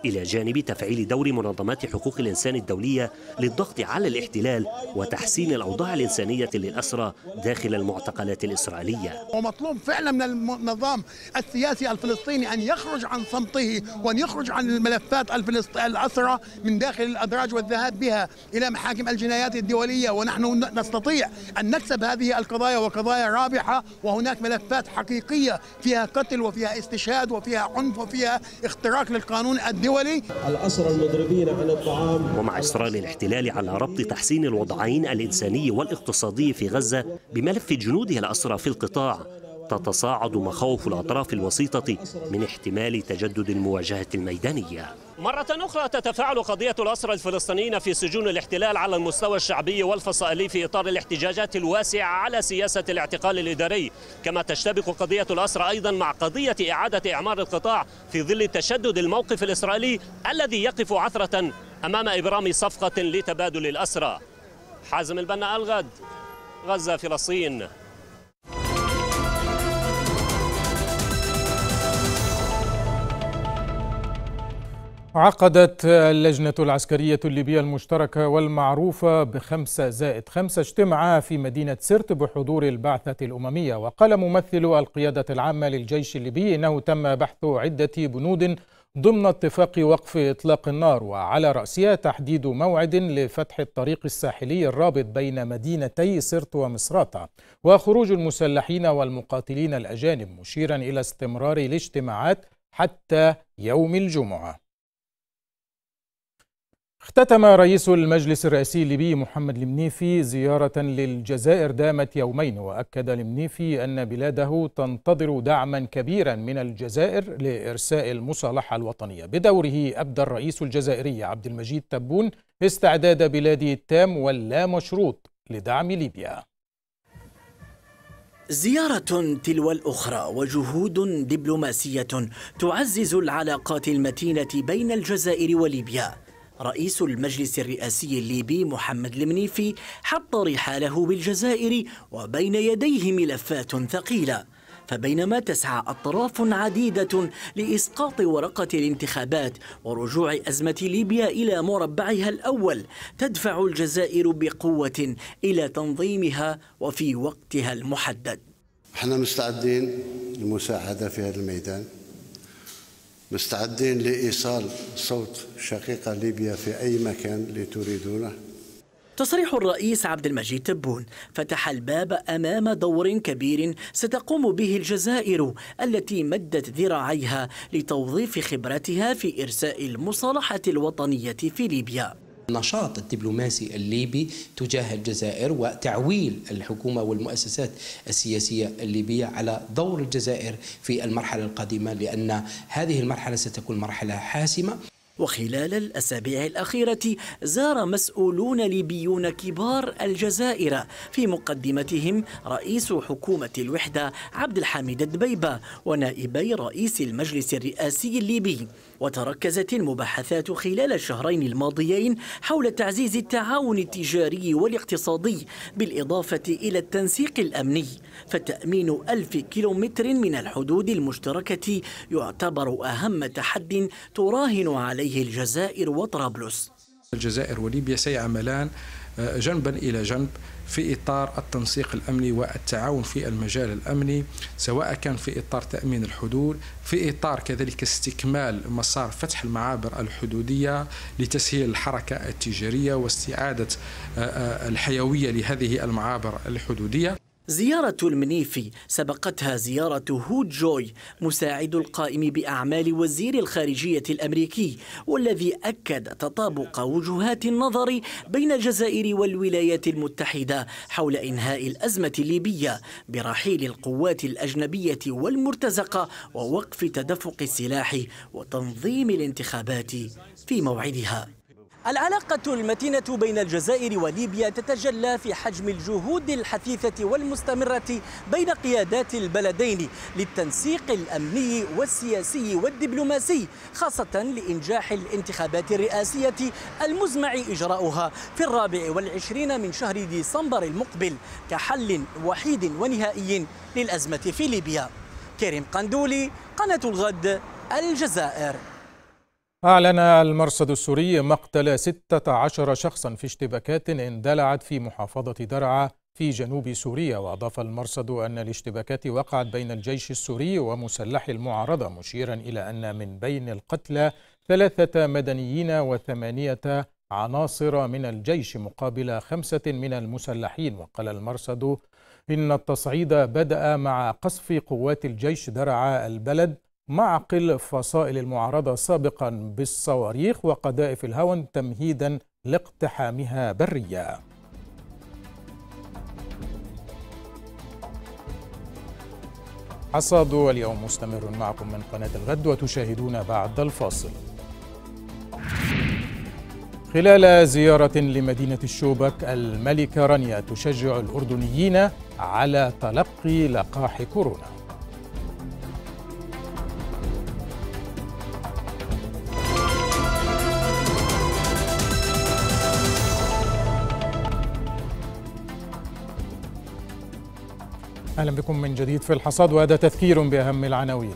إلى جانب تفعيل دور منظمات حقوق الإنسان الدولية للضغط على الاحتلال وتحسين الأوضاع الإنسانية للأسرى داخل المعتقلات الإسرائيلية ومطلوب فعلا من النظام السياسي الفلسطيني أن يخرج عن صمته وأن يخرج عن الملفات الأسرى من داخل الأدراج والذهاب بها إلى محاكم الجنايات الدولية ونحن نستطيع أن نكسب هذه القضايا وقضايا رابحة وهناك ملفات حقيقية فيها قتل وفيها استشهاد وفيها عنف وفيها اختراق للقانون الدولي الدولي الأسر المضربين عن الطعام ومع إصرار الاحتلال على ربط تحسين الوضعين الإنساني والاقتصادي في غزة بملف جنوده الأسرى في القطاع تتصاعد مخاوف الأطراف الوسيطة من احتمال تجدد المواجهة الميدانية مرة أخرى تتفاعل قضية الأسرى الفلسطينيين في سجون الاحتلال على المستوى الشعبي والفصائلي في إطار الاحتجاجات الواسعة على سياسة الاعتقال الإداري كما تشتبك قضية الأسرى أيضا مع قضية إعادة إعمار القطاع في ظل تشدد الموقف الإسرائيلي الذي يقف عثرة أمام إبرام صفقة لتبادل الأسرى حازم البنا الغد غزة فلسطين عقدت اللجنة العسكرية الليبية المشتركة والمعروفة بخمسة زائد خمسة اجتماعا في مدينة سرت بحضور البعثة الأممية وقال ممثل القيادة العامة للجيش الليبي إنه تم بحث عدة بنود ضمن اتفاق وقف إطلاق النار وعلى رأسها تحديد موعد لفتح الطريق الساحلي الرابط بين مدينتي سرت ومصراتة وخروج المسلحين والمقاتلين الأجانب مشيرا إلى استمرار الاجتماعات حتى يوم الجمعة اختتم رئيس المجلس الرئاسي الليبي محمد المنيفي زيارة للجزائر دامت يومين وأكد المنيفي أن بلاده تنتظر دعما كبيرا من الجزائر لإرساء المصالحة الوطنية بدوره أبدى الرئيس الجزائري عبد المجيد تبون استعداد بلاده التام واللا مشروط لدعم ليبيا زيارة تلو الأخرى وجهود دبلوماسية تعزز العلاقات المتينة بين الجزائر وليبيا رئيس المجلس الرئاسي الليبي محمد المنيفي حط رحاله بالجزائر وبين يديه ملفات ثقيله فبينما تسعى اطراف عديده لاسقاط ورقه الانتخابات ورجوع ازمه ليبيا الى مربعها الاول تدفع الجزائر بقوه الى تنظيمها وفي وقتها المحدد. احنا مستعدين للمساعده في هذا الميدان مستعدين لإيصال صوت شقيقة ليبيا في أي مكان لتريدونه تصريح الرئيس عبد المجيد تبون فتح الباب امام دور كبير ستقوم به الجزائر التي مدت ذراعيها لتوظيف خبرتها في ارساء المصالحه الوطنيه في ليبيا النشاط الدبلوماسي الليبي تجاه الجزائر وتعويل الحكومة والمؤسسات السياسية الليبية على دور الجزائر في المرحلة القادمة لأن هذه المرحلة ستكون مرحلة حاسمة وخلال الأسابيع الأخيرة زار مسؤولون ليبيون كبار الجزائر في مقدمتهم رئيس حكومة الوحدة عبد الحميد الدبيبة ونائبي رئيس المجلس الرئاسي الليبي وتركزت المباحثات خلال الشهرين الماضيين حول تعزيز التعاون التجاري والاقتصادي بالإضافة إلى التنسيق الأمني فتأمين ألف كيلومتر من الحدود المشتركة يعتبر أهم تحد تراهن عليه الجزائر وطرابلس الجزائر وليبيا سيعملان آه، جنبا إلى جنب في إطار التنسيق الأمني والتعاون في المجال الأمني سواء كان في إطار تأمين الحدود في إطار كذلك استكمال مسار فتح المعابر الحدودية لتسهيل الحركة التجارية واستعادة آه، آه، الحيوية لهذه المعابر الحدودية زيارة المنيفي سبقتها زيارة هود جوي مساعد القائم بأعمال وزير الخارجية الأمريكي والذي أكد تطابق وجهات النظر بين الجزائر والولايات المتحدة حول إنهاء الأزمة الليبية برحيل القوات الأجنبية والمرتزقة ووقف تدفق السلاح وتنظيم الانتخابات في موعدها العلاقة المتينة بين الجزائر وليبيا تتجلى في حجم الجهود الحثيثة والمستمرة بين قيادات البلدين للتنسيق الأمني والسياسي والدبلوماسي خاصة لإنجاح الانتخابات الرئاسية المزمع إجراؤها في الرابع والعشرين من شهر ديسمبر المقبل كحل وحيد ونهائي للأزمة في ليبيا كريم قندولي قناة الغد الجزائر أعلن المرصد السوري مقتل 16 شخصا في اشتباكات اندلعت في محافظة درعا في جنوب سوريا وأضاف المرصد أن الاشتباكات وقعت بين الجيش السوري ومسلح المعارضة مشيرا إلى أن من بين القتلى ثلاثة مدنيين وثمانية عناصر من الجيش مقابل خمسة من المسلحين وقال المرصد إن التصعيد بدأ مع قصف قوات الجيش درعا البلد معقل فصائل المعارضة سابقا بالصواريخ وقذائف الهون تمهيدا لاقتحامها بريا حصاد اليوم مستمر معكم من قناة الغد وتشاهدون بعد الفاصل خلال زيارة لمدينة الشوبك الملكة رانيا تشجع الأردنيين على تلقي لقاح كورونا أهلا بكم من جديد في الحصاد وهذا تذكير بأهم العناوين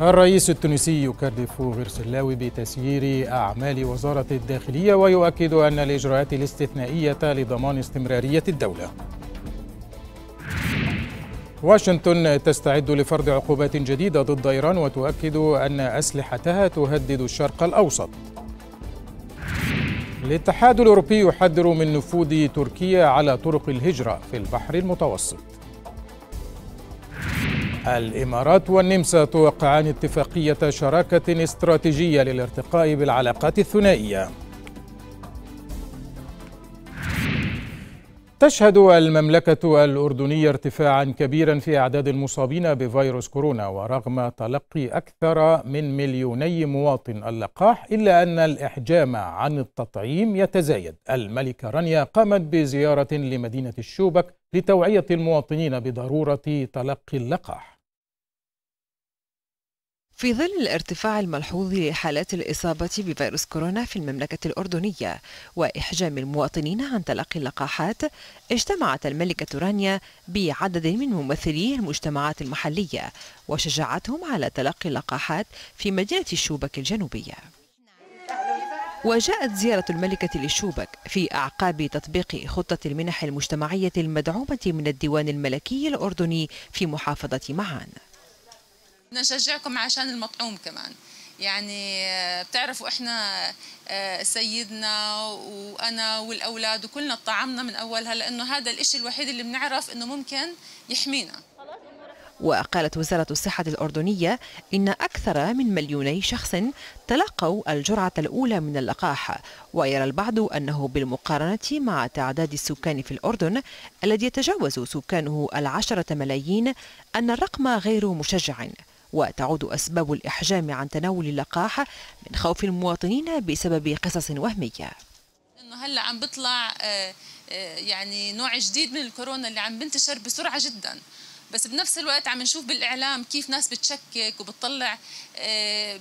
الرئيس التونسي يكلف سلاوي بتسيير أعمال وزارة الداخلية ويؤكد أن الإجراءات الاستثنائية لضمان استمرارية الدولة واشنطن تستعد لفرض عقوبات جديدة ضد إيران وتؤكد أن أسلحتها تهدد الشرق الأوسط الاتحاد الأوروبي يحذر من نفوذ تركيا على طرق الهجرة في البحر المتوسط الإمارات والنمسا توقعان اتفاقية شراكة استراتيجية للارتقاء بالعلاقات الثنائية تشهد المملكة الأردنية ارتفاعا كبيرا في أعداد المصابين بفيروس كورونا ورغم تلقي أكثر من مليوني مواطن اللقاح إلا أن الإحجام عن التطعيم يتزايد الملكة رانيا قامت بزيارة لمدينة الشوبك لتوعية المواطنين بضرورة تلقي اللقاح في ظل الارتفاع الملحوظ لحالات الإصابة بفيروس كورونا في المملكة الأردنية وإحجام المواطنين عن تلقي اللقاحات اجتمعت الملكة رانيا بعدد من ممثلي المجتمعات المحلية وشجعتهم على تلقي اللقاحات في مدينة الشوبك الجنوبية وجاءت زيارة الملكة للشوبك في أعقاب تطبيق خطة المنح المجتمعية المدعومة من الديوان الملكي الأردني في محافظة معان بدنا نشجعكم عشان المطعوم كمان يعني آه، بتعرفوا احنا آه، سيدنا وانا والاولاد وكلنا طعمنا من اولها لانه هذا الشيء الوحيد اللي بنعرف انه ممكن يحمينا وقالت وزارة الصحة الأردنية إن أكثر من مليوني شخص تلقوا الجرعة الأولى من اللقاح ويرى البعض أنه بالمقارنة مع تعداد السكان في الأردن الذي يتجاوز سكانه العشرة ملايين أن الرقم غير مشجع وتعود أسباب الإحجام عن تناول اللقاح من خوف المواطنين بسبب قصص وهمية انه هلا عم بيطلع آه، آه، يعني نوع جديد من الكورونا اللي عم بنتشر بسرعه جدا بس بنفس الوقت عم نشوف بالاعلام كيف ناس بتشكك وبتطلع آه،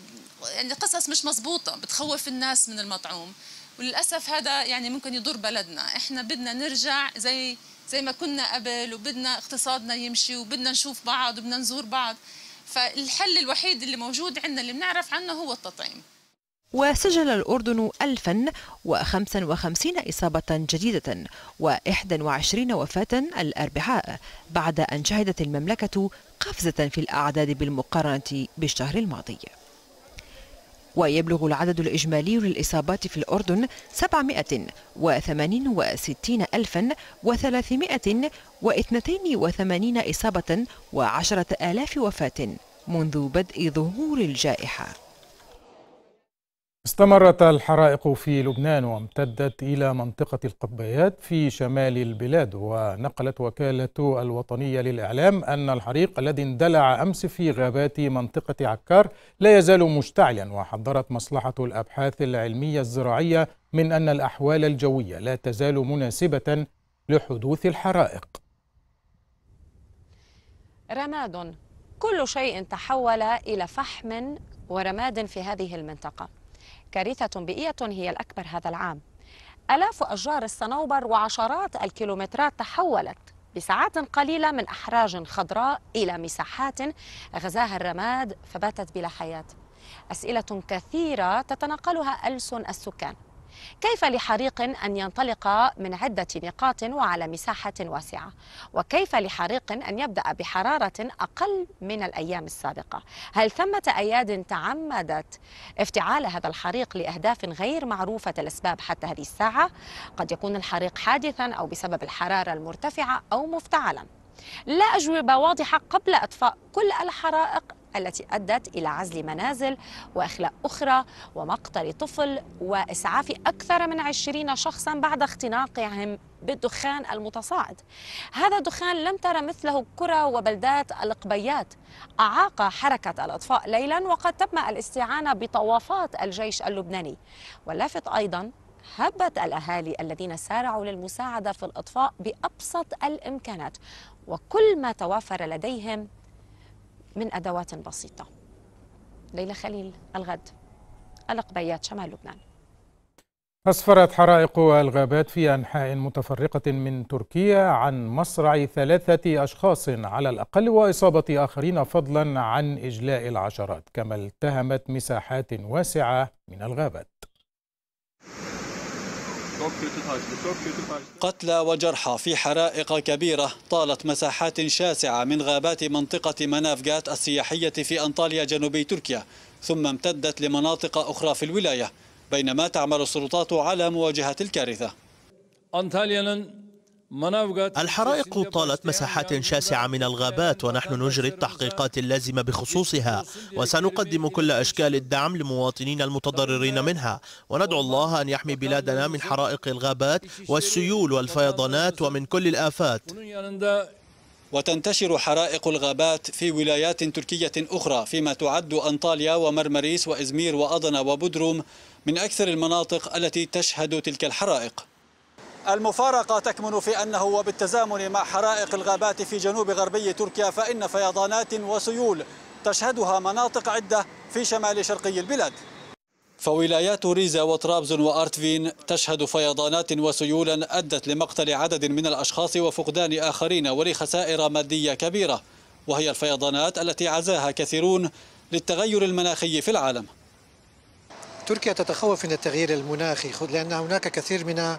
يعني قصص مش مزبوطه بتخوف الناس من المطعوم وللاسف هذا يعني ممكن يضر بلدنا احنا بدنا نرجع زي زي ما كنا قبل وبدنا اقتصادنا يمشي وبدنا نشوف بعض وبدنا نزور بعض فالحل الوحيد اللي موجود عندنا اللي بنعرف عنه هو التطعيم وسجل الأردن 1055 إصابة جديدة و21 وفاة الأربعاء بعد أن شهدت المملكة قفزة في الأعداد بالمقارنة بالشهر الماضي ويبلغ العدد الإجمالي للإصابات في الأردن 768382 إصابة و10000 وفاة منذ بدء ظهور الجائحة استمرت الحرائق في لبنان وامتدت إلى منطقة القبيات في شمال البلاد ونقلت وكالة الوطنية للإعلام أن الحريق الذي اندلع أمس في غابات منطقة عكار لا يزال مشتعلا وحذرت مصلحة الأبحاث العلمية الزراعية من أن الأحوال الجوية لا تزال مناسبة لحدوث الحرائق رماد كل شيء تحول إلى فحم ورماد في هذه المنطقة كارثة بيئية هي الأكبر هذا العام ألاف أشجار الصنوبر وعشرات الكيلومترات تحولت بساعات قليلة من أحراج خضراء إلى مساحات غزاها الرماد فباتت بلا حياة أسئلة كثيرة تتناقلها ألسن السكان كيف لحريق أن ينطلق من عدة نقاط وعلى مساحة واسعة وكيف لحريق أن يبدأ بحرارة أقل من الأيام السابقة هل ثمة أياد تعمدت افتعال هذا الحريق لأهداف غير معروفة الأسباب حتى هذه الساعة قد يكون الحريق حادثا أو بسبب الحرارة المرتفعة أو مفتعلا لا أجوبة واضحة قبل أطفاء كل الحرائق التي أدت إلى عزل منازل وإخلاء أخرى ومقتل طفل وإسعاف أكثر من عشرين شخصا بعد اختناقهم بالدخان المتصاعد هذا الدخان لم ترى مثله كرة وبلدات القبيات أعاق حركة الإطفاء ليلا وقد تم الاستعانة بطوافات الجيش اللبناني واللافت أيضا هبت الأهالي الذين سارعوا للمساعدة في الإطفاء بأبسط الإمكانات وكل ما توافر لديهم من أدوات بسيطة ليلى خليل الغد الأقبيات شمال لبنان أسفرت حرائق الغابات في أنحاء متفرقة من تركيا عن مصرع ثلاثة أشخاص على الأقل وإصابة آخرين فضلا عن إجلاء العشرات كما التهمت مساحات واسعة من الغابات قتلى وجرحى في حرائق كبيرة طالت مساحات شاسعة من غابات منطقة منافجات السياحية في أنطاليا جنوبي تركيا ثم امتدت لمناطق أخرى في الولاية بينما تعمل السلطات على مواجهة الكارثة أنطاليا الحرائق طالت مساحات يعني شاسعة من الغابات ونحن نجري التحقيقات اللازمة بخصوصها وسنقدم كل أشكال الدعم لمواطنين المتضررين منها وندعو الله أن يحمي بلادنا من حرائق الغابات والسيول والفيضانات ومن كل الآفات وتنتشر حرائق الغابات في ولايات تركية أخرى فيما تعد أنطاليا ومرمريس وإزمير وأضنا وبودروم من أكثر المناطق التي تشهد تلك الحرائق المفارقة تكمن في أنه وبالتزامن مع حرائق الغابات في جنوب غربي تركيا فإن فيضانات وسيول تشهدها مناطق عدة في شمال شرقي البلاد فولايات ريزا وطرابز وأرتفين تشهد فيضانات وسيولا أدت لمقتل عدد من الأشخاص وفقدان آخرين ولخسائر مادية كبيرة وهي الفيضانات التي عزاها كثيرون للتغير المناخي في العالم تركيا تتخوف من التغيير المناخي لأن هناك كثير من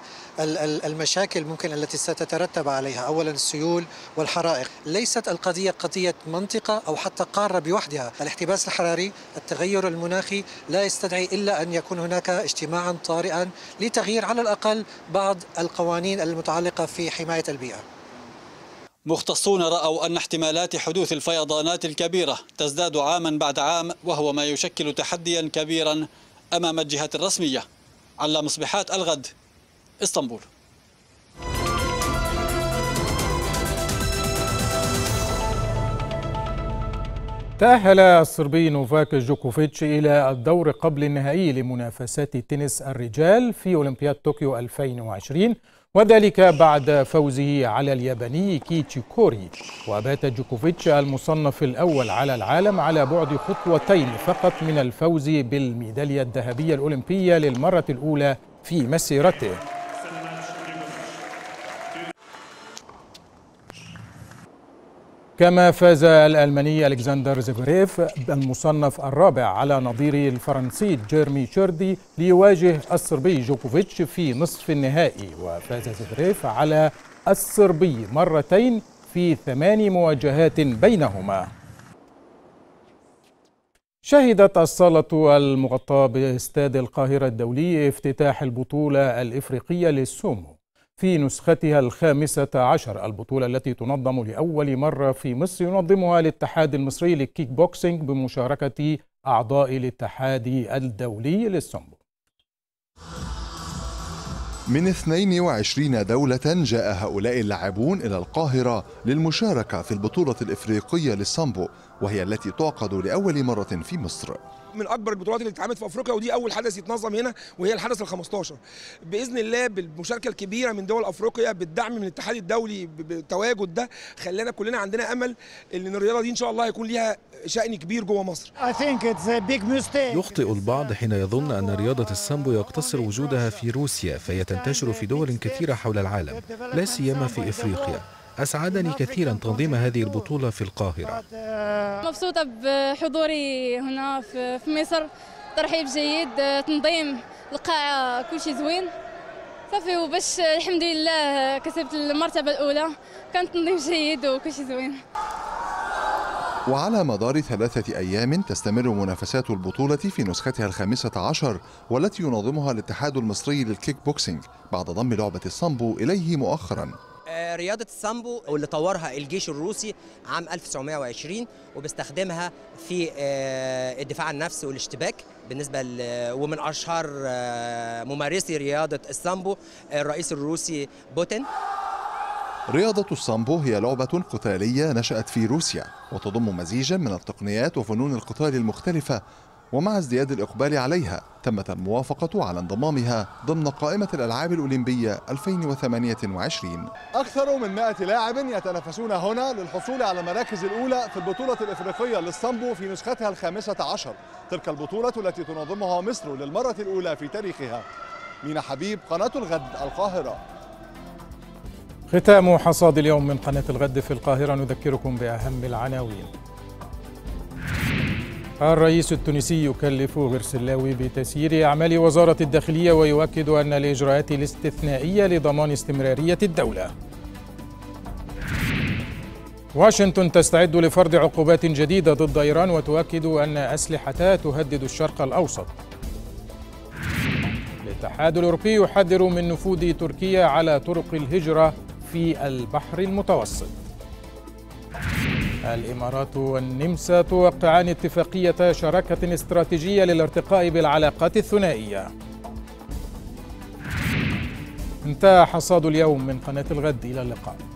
المشاكل ممكن التي ستترتب عليها أولا السيول والحرائق ليست القضية قضية منطقة أو حتى قارة بوحدها الاحتباس الحراري التغير المناخي لا يستدعي إلا أن يكون هناك اجتماعا طارئا لتغيير على الأقل بعض القوانين المتعلقة في حماية البيئة مختصون رأوا أن احتمالات حدوث الفيضانات الكبيرة تزداد عاما بعد عام وهو ما يشكل تحديا كبيرا أمام الجهات الرسمية على مصبحات الغد اسطنبول تأهل الصربي نوفاك جوكوفيتش إلى الدور قبل النهائي لمنافسات تنس الرجال في أولمبياد طوكيو 2020 وذلك بعد فوزه على الياباني كيتشي كوري وبات جوكوفيتش المصنف الأول على العالم على بعد خطوتين فقط من الفوز بالميدالية الذهبية الأولمبية للمرة الأولى في مسيرته كما فاز الألماني ألكسندر زفريف المصنف الرابع على نظيره الفرنسي جيرمي شيردي ليواجه الصربي جوكوفيتش في نصف النهائي وفاز زفريف على الصربي مرتين في ثمان مواجهات بينهما شهدت الصالة المغطاة باستاد القاهرة الدولي افتتاح البطولة الإفريقية للسومو في نسختها الخامسة عشر البطولة التي تنظم لأول مرة في مصر ينظمها الاتحاد المصري للكيك بوكسينج بمشاركة أعضاء الاتحاد الدولي للسمبو من 22 دولة جاء هؤلاء اللاعبون إلى القاهرة للمشاركة في البطولة الإفريقية للسامبو وهي التي تعقد لأول مرة في مصر من اكبر البطولات اللي اتعملت في افريقيا ودي اول حدث يتنظم هنا وهي الحدث ال 15 باذن الله بالمشاركه الكبيره من دول افريقيا بالدعم من الاتحاد الدولي بالتواجد ده خلانا كلنا عندنا امل ان الرياضه دي ان شاء الله هيكون ليها شأن كبير جوه مصر يخطئ البعض حين يظن أن رياضة السامبو يقتصر وجودها في روسيا فهي تنتشر في دول كثيرة حول العالم لا سيما في إفريقيا أسعدني كثيرا تنظيم هذه البطولة في القاهرة مبسوطة بحضوري هنا في مصر ترحيب جيد تنظيم القاعة كل شيء زوين صافي وباش الحمد لله كسبت المرتبة الأولى كان تنظيم جيد وكل شيء زوين وعلى مدار ثلاثة أيام تستمر منافسات البطولة في نسختها الخامسة عشر والتي ينظمها الاتحاد المصري للكيك بوكسينج بعد ضم لعبة الصامبو إليه مؤخراً آه، رياضة السامبو واللي طورها الجيش الروسي عام 1920 وبيستخدمها في آه، الدفاع عن النفس والاشتباك بالنسبة ومن أشهر آه، ممارسي رياضة السامبو الرئيس الروسي بوتين رياضة السامبو هي لعبة قتالية نشأت في روسيا وتضم مزيجا من التقنيات وفنون القتال المختلفة ومع ازدياد الإقبال عليها تمت الموافقة على انضمامها ضمن قائمة الألعاب الأولمبية 2028 أكثر من 100 لاعب يتنافسون هنا للحصول على المراكز الأولى في البطولة الإفريقية للسامبو في نسختها الخامسة عشر تلك البطولة التي تنظمها مصر للمرة الأولى في تاريخها مينا حبيب قناة الغد القاهرة ختام حصاد اليوم من قناة الغد في القاهرة نذكركم بأهم العناوين الرئيس التونسي يكلف غرسلاوي بتسيير أعمال وزارة الداخلية ويؤكد أن الإجراءات الاستثنائية لضمان استمرارية الدولة واشنطن تستعد لفرض عقوبات جديدة ضد إيران وتؤكد أن أسلحتها تهدد الشرق الأوسط الاتحاد الأوروبي يحذر من نفوذ تركيا على طرق الهجرة في البحر المتوسط الإمارات والنمسا توقعان اتفاقية شراكة استراتيجية للارتقاء بالعلاقات الثنائية انتهى حصاد اليوم من قناة الغد إلى اللقاء